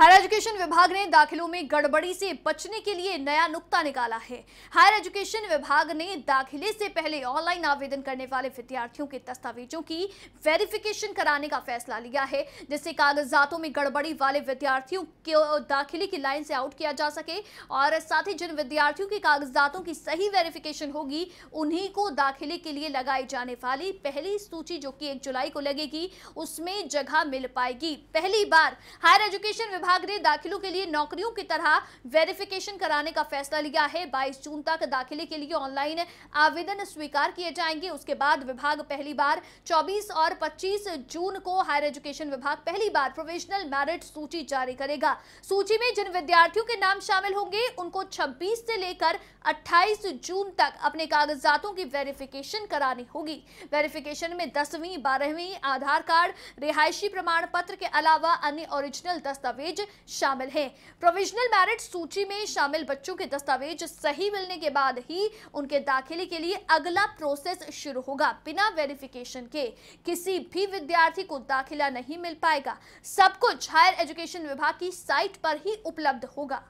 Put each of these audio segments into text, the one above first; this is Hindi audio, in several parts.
हायर एजुकेशन विभाग ने दाखिलों में गड़बड़ी से बचने के लिए नया नुक्ता निकाला है हायर एजुकेशन विभाग ने दाखिले से पहले ऑनलाइन आवेदन करने वाले विद्यार्थियों के दस्तावेजों की वेरिफिकेशन कराने का फैसला लिया है जिससे कागजातों में गड़बड़ी वाले विद्यार्थियों के दाखिले की लाइन से आउट किया जा सके और साथ ही जिन विद्यार्थियों के कागजातों की सही वेरिफिकेशन होगी उन्हीं को दाखिले के लिए लगाई जाने वाली पहली सूची जो कि एक जुलाई को लगेगी उसमें जगह मिल पाएगी पहली बार हायर एजुकेशन विभाग विभाग ने दाखिलों के लिए नौकरियों की तरह वेरिफिकेशन कराने का फैसला लिया है बाईस जून तक दाखिले के लिए ऑनलाइन आवेदन स्वीकार किए जाएंगे उसके बाद विभाग पहली बार चौबीस और पच्चीस जून को हायर एजुकेशन विभाग पहली बार प्रोवेशनल मैरिट सूची जारी करेगा सूची में जिन विद्यार्थियों के नाम शामिल होंगे उनको छब्बीस से लेकर अट्ठाईस जून तक अपने कागजातों की वेरिफिकेशन करानी होगी वेरिफिकेशन में दसवीं बारहवीं आधार कार्ड रिहायशी प्रमाण पत्र के अलावा अन्य ओरिजिनल दस्तावेज दस्तावेज शामिल हैं प्रोविजनल मैरिट सूची में शामिल बच्चों के दस्तावेज सही मिलने के बाद ही उनके दाखिले के लिए अगला प्रोसेस शुरू होगा बिना वेरिफिकेशन के किसी भी विद्यार्थी को दाखिला नहीं मिल पाएगा सब कुछ हायर एजुकेशन विभाग की साइट पर ही उपलब्ध होगा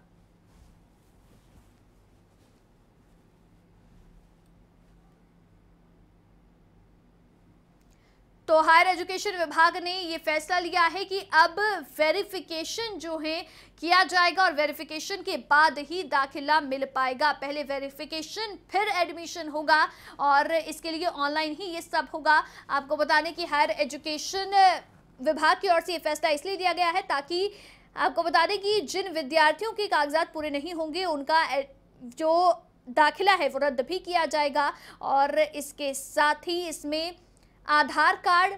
तो हायर एजुकेशन विभाग ने ये फैसला लिया है कि अब वेरिफिकेशन जो है किया जाएगा और वेरिफिकेशन के बाद ही दाखिला मिल पाएगा पहले वेरिफिकेशन फिर एडमिशन होगा और इसके लिए ऑनलाइन ही ये सब होगा आपको बताने कि हायर एजुकेशन विभाग की ओर से ये फैसला इसलिए लिया गया है ताकि आपको बता दें कि जिन विद्यार्थियों के कागजात पूरे नहीं होंगे उनका जो दाखिला है वो रद्द भी किया जाएगा और इसके साथ ही इसमें आधार कार्ड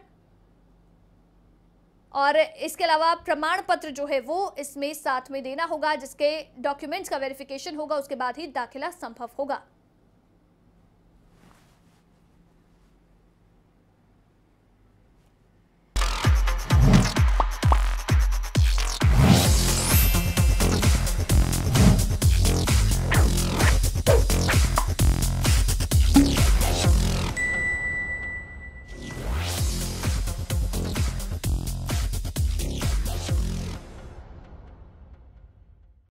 और इसके अलावा प्रमाण पत्र जो है वो इसमें साथ में देना होगा जिसके डॉक्यूमेंट्स का वेरिफिकेशन होगा उसके बाद ही दाखिला संभव होगा